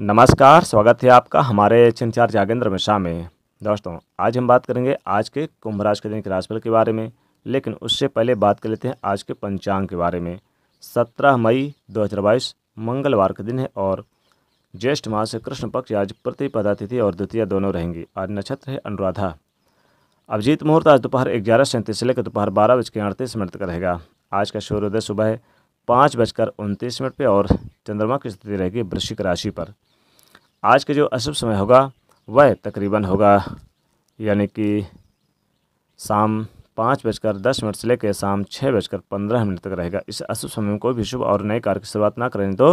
नमस्कार स्वागत है आपका हमारे एच चार जागेंद्र मिश्रा में दोस्तों आज हम बात करेंगे आज के कुंभ राशि के दिन के राशिफल के बारे में लेकिन उससे पहले बात कर लेते हैं आज के पंचांग के बारे में सत्रह मई दो मंगलवार का दिन है और ज्येष्ठ माह से कृष्ण पक्ष आज प्रतिपदा तिथि और द्वितीय दोनों रहेंगी आज नक्षत्र है अनुराधा अभिजीत मुहूर्त आज दोपहर ग्यारह सैंतीस से लेकर दोपहर बारह बजकर अड़तीस मिनट का रहेगा आज का सूर्योदय सुबह पाँच बजकर उनतीस मिनट पर और चंद्रमा की स्थिति रहेगी वृश्चिक राशि पर आज का जो अशुभ समय होगा वह तकरीबन होगा यानी कि शाम पाँच बजकर दस मिनट से लेकर शाम छः बजकर पंद्रह मिनट तक रहेगा इस अशुभ समय में कोई भी शुभ और नए कार्य की शुरुआत ना करें तो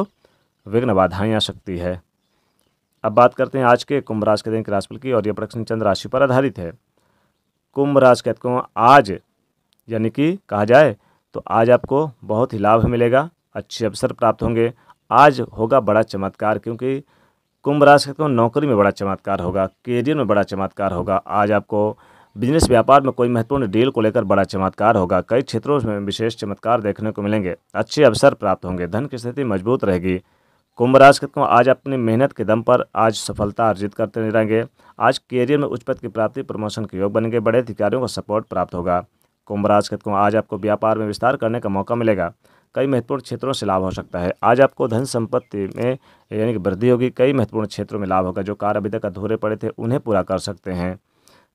विघ्न बाधाएँ आ सकती है अब बात करते हैं आज के कुंभ राशि के दिन की राशिफल की और यह प्रश्न चंद्र राशि पर आधारित है कुंभ राशि कहते आज यानी कि कहा जाए तो आज आपको बहुत ही लाभ मिलेगा अच्छे अवसर प्राप्त होंगे आज होगा बड़ा चमत्कार क्योंकि कुंभ राशि को तो नौकरी में बड़ा चमत्कार होगा करियर में बड़ा चमत्कार होगा आज आपको बिजनेस व्यापार में कोई महत्वपूर्ण डील को लेकर बड़ा चमत्कार होगा कई क्षेत्रों में विशेष चमत्कार देखने को मिलेंगे अच्छे अवसर प्राप्त होंगे धन की स्थिति मजबूत रहेगी कुंभ राशि को आज अपनी मेहनत के दम पर आज सफलता अर्जित करते रहेंगे आज करियर में उच्च पद की प्राप्ति प्रमोशन के योग बनेंगे बड़े अधिकारियों का सपोर्ट प्राप्त होगा कुंभ राशि को आज आपको व्यापार में विस्तार करने का मौका मिलेगा कई महत्वपूर्ण क्षेत्रों से लाभ हो सकता है आज आपको धन संपत्ति में यानी कि वृद्धि होगी कई महत्वपूर्ण क्षेत्रों में लाभ होगा जो कार्य अभी तक अधूरे पड़े थे उन्हें पूरा कर सकते हैं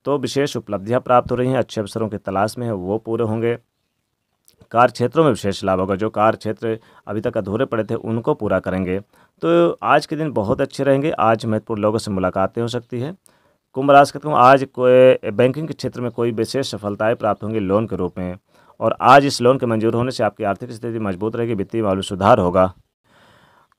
तो विशेष उपलब्धियाँ प्राप्त हो रही हैं अच्छे अवसरों की तलाश में है वो पूरे होंगे कार्य क्षेत्रों में विशेष लाभ होगा जो कार्य क्षेत्र अभी तक अधूरे पड़े थे उनको पूरा करेंगे तो आज के दिन बहुत अच्छे रहेंगे आज महत्वपूर्ण लोगों से मुलाकातें हो सकती है कुंभ राशि कहते हैं आज कोई बैंकिंग के क्षेत्र में कोई विशेष सफलताएँ प्राप्त होंगी लोन के रूप में और आज इस लोन के मंजूर होने से आपकी आर्थिक स्थिति मजबूत रहेगी वित्तीय मालूम सुधार होगा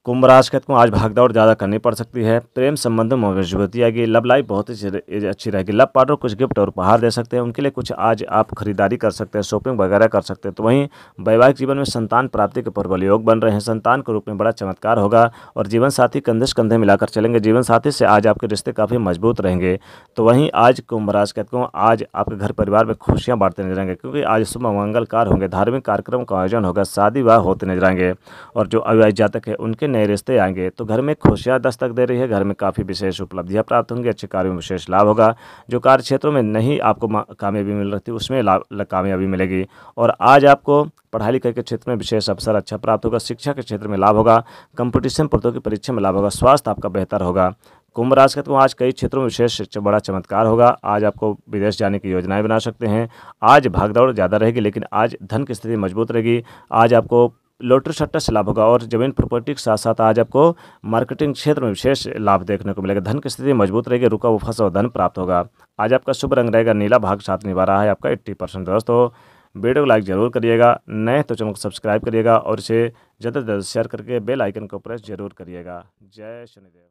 कुंभ राशि कहते आज भागदौड़ ज़्यादा करनी पड़ सकती है प्रेम संबंधों में मजबूती आएगी लव लाइफ बहुत ही अच्छी रहेगी लव पार्टनर कुछ गिफ्ट और उपहार दे सकते हैं उनके लिए कुछ आज आप खरीदारी कर सकते हैं शॉपिंग वगैरह कर सकते हैं तो वहीं वैवाहिक जीवन में संतान प्राप्ति के प्रबल योग बन रहे हैं संतान के रूप में बड़ा चमत्कार होगा और जीवन साथी कंधे से कंधे मिलाकर चलेंगे जीवन साथी से आज आपके रिश्ते काफ़ी मजबूत रहेंगे तो वहीं आज कुंभ राशि कहते हैं आज आपके घर परिवार में खुशियाँ बांटते नजर आएंगे क्योंकि आज शुभ मंगलकार होंगे धार्मिक कार्यक्रम का आयोजन होगा शादी विवाह होते नजर आएंगे और जो अविवाहित जातक है उनके नए रिश्ते आएंगे तो घर में खुशियाँ दस्तक दे रही है घर में काफ़ी विशेष उपलब्धियाँ प्राप्त होंगी अच्छे कार्यों में विशेष लाभ होगा जो कार्य क्षेत्रों में नहीं आपको कामयाबी मिल रही थी उसमें लाभ कामयाबी मिलेगी और आज आपको पढ़ाई लिखाई के क्षेत्र में विशेष अवसर अच्छा प्राप्त होगा शिक्षा के क्षेत्र में लाभ होगा कंपटीशन की परीक्षा में लाभ होगा स्वास्थ्य आपका बेहतर होगा कुंभ राशि का तो आज कई क्षेत्रों में विशेष बड़ा चमत्कार होगा आज आपको विदेश जाने की योजनाएं बना सकते हैं आज भागदौड़ ज़्यादा रहेगी लेकिन आज धन की स्थिति मजबूत रहेगी आज आपको लॉटरी सट्टा से लाभ होगा और जमीन प्रॉपर्टी के साथ साथ आज आपको मार्केटिंग क्षेत्र में विशेष लाभ देखने को मिलेगा धन की स्थिति मजबूत रहेगी रुका हुआ फंसा धन प्राप्त होगा आज आपका शुभ रंग रहेगा नीला भाग साथ निभा रहा है आपका एट्टी परसेंट दोस्तों वीडियो को लाइक जरूर करिएगा नए तो चैनल को सब्सक्राइब करिएगा और इसे ज़्यादा से ज़्यादा शेयर करके बेल आइकन को प्रेस जरूर करिएगा जय शनिदेव